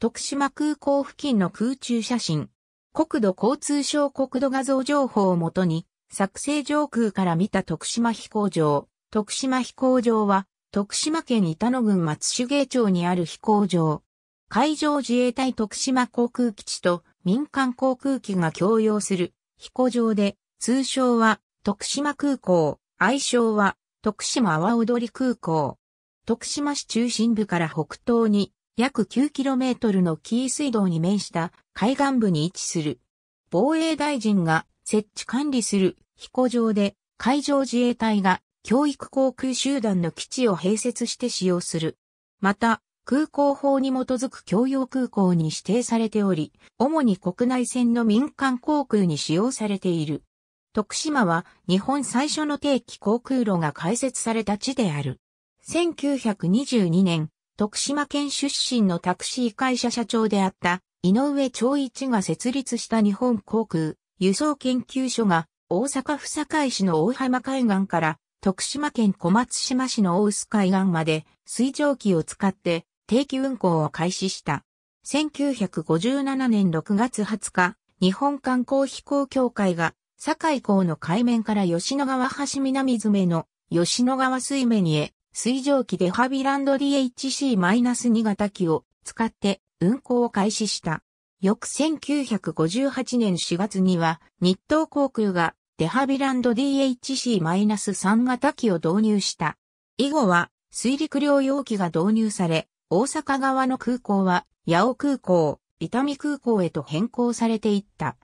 徳島空港付近の空中写真。国土交通省国土画像情報をもとに、作成上空から見た徳島飛行場。徳島飛行場は、徳島県板野郡松茂町にある飛行場。海上自衛隊徳島航空基地と民間航空機が共用する飛行場で、通称は徳島空港、愛称は徳島阿波踊り空港。徳島市中心部から北東に約 9km の紀伊水道に面した海岸部に位置する。防衛大臣が設置管理する飛行場で海上自衛隊が教育航空集団の基地を併設して使用する。また、空港法に基づく共用空港に指定されており、主に国内線の民間航空に使用されている。徳島は日本最初の定期航空路が開設された地である。1922年、徳島県出身のタクシー会社社長であった井上長一が設立した日本航空輸送研究所が大阪府堺市の大浜海岸から徳島県小松島市の大須海岸まで水蒸気を使って定期運行を開始した。1957年6月20日、日本観光飛行協会が堺港の海面から吉野川橋南詰の吉野川水面にへ水蒸気でハビランド DHC-2 型機を使って運航を開始した。翌1958年4月には日東航空がデハビランド DHC-3 型機を導入した。以後は水陸両用機が導入され、大阪側の空港は八尾空港、伊丹空港へと変更されていった。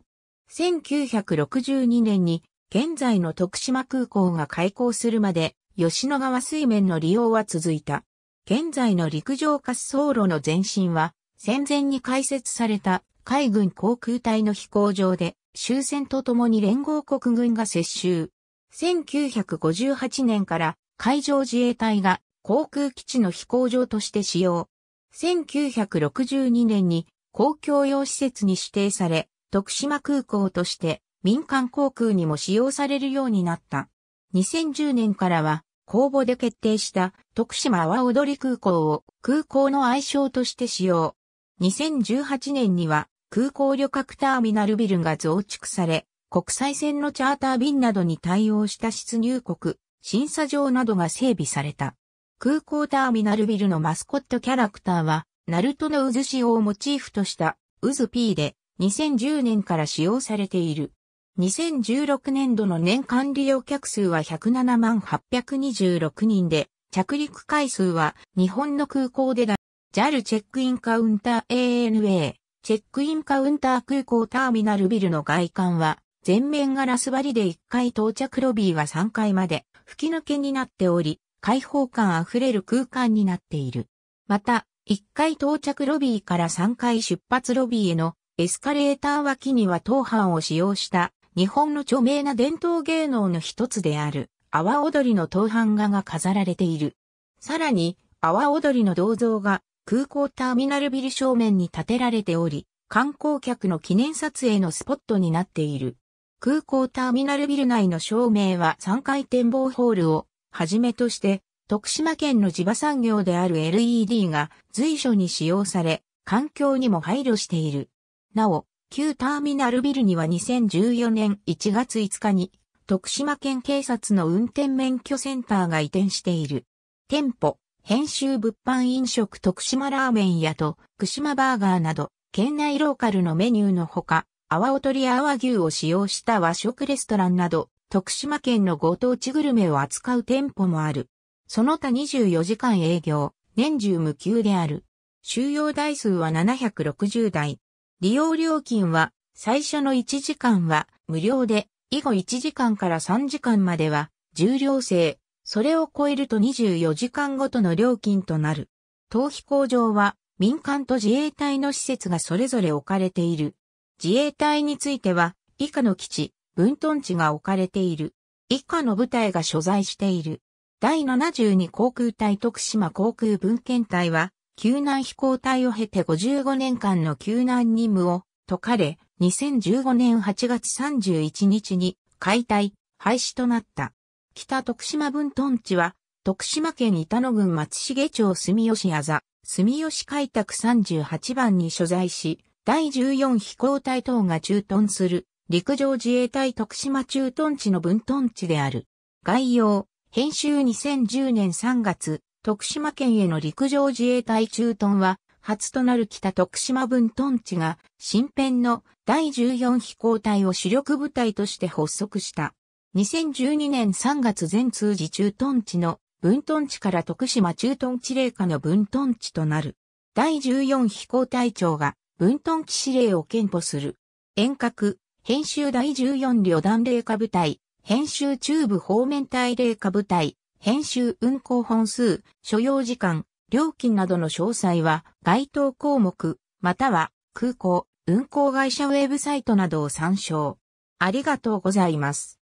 1962年に現在の徳島空港が開港するまで吉野川水面の利用は続いた。現在の陸上滑走路の前身は、戦前に開設された海軍航空隊の飛行場で、終戦とともに連合国軍が接収。1958年から海上自衛隊が航空基地の飛行場として使用。1962年に公共用施設に指定され、徳島空港として民間航空にも使用されるようになった。2010年からは公募で決定した徳島阿波踊り空港を空港の愛称として使用。2018年には空港旅客ターミナルビルが増築され、国際線のチャーター便などに対応した出入国、審査場などが整備された。空港ターミナルビルのマスコットキャラクターは、ナルトの渦潮をモチーフとした、渦 P で、2010年から使用されている。2016年度の年間利用客数は107万826人で、着陸回数は日本の空港でだ。JAL チェックインカウンター ANA、チェックインカウンター空港ターミナルビルの外観は、全面ガラス張りで1階到着ロビーは3階まで吹き抜けになっており、開放感あふれる空間になっている。また、1階到着ロビーから3階出発ロビーへのエスカレーター脇には当班を使用した日本の著名な伝統芸能の一つである、阿波踊りの東板画が飾られている。さらに、阿波踊りの銅像が空港ターミナルビル正面に建てられており、観光客の記念撮影のスポットになっている。空港ターミナルビル内の照明は3階展望ホールをはじめとして、徳島県の地場産業である LED が随所に使用され、環境にも配慮している。なお、旧ターミナルビルには2014年1月5日に、徳島県警察の運転免許センターが移転している。店舗、編集物販飲食徳島ラーメン屋と福島バーガーなど、県内ローカルのメニューのほか、阿波おとりや阿波牛を使用した和食レストランなど、徳島県のご当地グルメを扱う店舗もある。その他24時間営業、年中無休である。収容台数は760台。利用料金は、最初の1時間は無料で、以後1時間から3時間までは、重量制、それを超えると24時間ごとの料金となる。逃避工場は、民間と自衛隊の施設がそれぞれ置かれている。自衛隊については、以下の基地、分屯地が置かれている。以下の部隊が所在している。第72航空隊徳島航空分遣隊は、救難飛行隊を経て55年間の救難任務を解かれ、2015年8月31日に解体、廃止となった。北徳島分屯地は、徳島県板野郡松重町住吉あざ、住吉開拓38番に所在し、第14飛行隊等が駐屯する陸上自衛隊徳島駐屯地の分屯地である。概要、編集2010年3月、徳島県への陸上自衛隊駐屯は、初となる北徳島分屯地が、新編の第14飛行隊を主力部隊として発足した。2012年3月全通時駐屯地の分屯地から徳島駐屯地令下の分屯地となる。第14飛行隊長が分屯地指令を検法する。遠隔、編集第14旅団令下部隊、編集中部方面隊令下部隊、編集運行本数、所要時間、料金などの詳細は該当項目、または空港、運行会社ウェブサイトなどを参照。ありがとうございます。